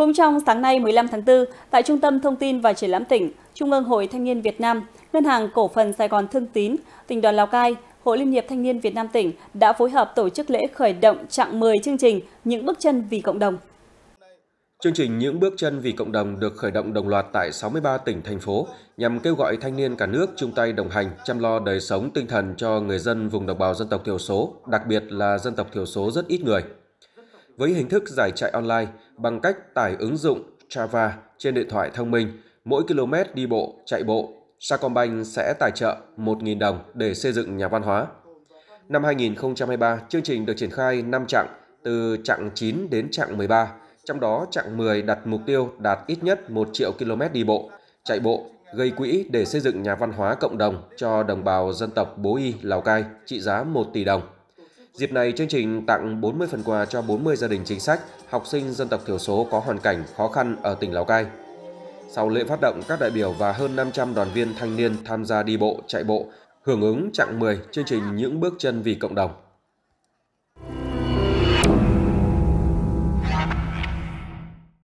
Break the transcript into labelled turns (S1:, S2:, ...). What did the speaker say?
S1: Cũng trong sáng nay 15 tháng 4, tại Trung tâm Thông tin và Triển lãm tỉnh, Trung ương Hội Thanh niên Việt Nam, Ngân hàng Cổ phần Sài Gòn Thương Tín, Tỉnh đoàn Lào Cai, Hội Liên hiệp Thanh niên Việt Nam tỉnh đã phối hợp tổ chức lễ khởi động chặng 10 chương trình Những bước chân vì cộng đồng.
S2: Chương trình Những bước chân vì cộng đồng được khởi động đồng loạt tại 63 tỉnh, thành phố nhằm kêu gọi thanh niên cả nước chung tay đồng hành, chăm lo đời sống tinh thần cho người dân vùng đồng bào dân tộc thiểu số, đặc biệt là dân tộc thiểu số rất ít người với hình thức giải chạy online bằng cách tải ứng dụng Trava trên điện thoại thông minh. Mỗi km đi bộ, chạy bộ, Sacombank sẽ tài trợ 1.000 đồng để xây dựng nhà văn hóa. Năm 2023, chương trình được triển khai 5 chặng, từ chặng 9 đến chặng 13, trong đó chặng 10 đặt mục tiêu đạt ít nhất 1 triệu km đi bộ, chạy bộ, gây quỹ để xây dựng nhà văn hóa cộng đồng cho đồng bào dân tộc Bố Y, Lào Cai trị giá 1 tỷ đồng. Dịp này, chương trình tặng 40 phần quà cho 40 gia đình chính sách, học sinh dân tộc thiểu số có hoàn cảnh khó khăn ở tỉnh Lào Cai. Sau lễ phát động, các đại biểu và hơn 500 đoàn viên thanh niên tham gia đi bộ, chạy bộ, hưởng ứng chặng 10 chương trình Những bước chân vì cộng đồng.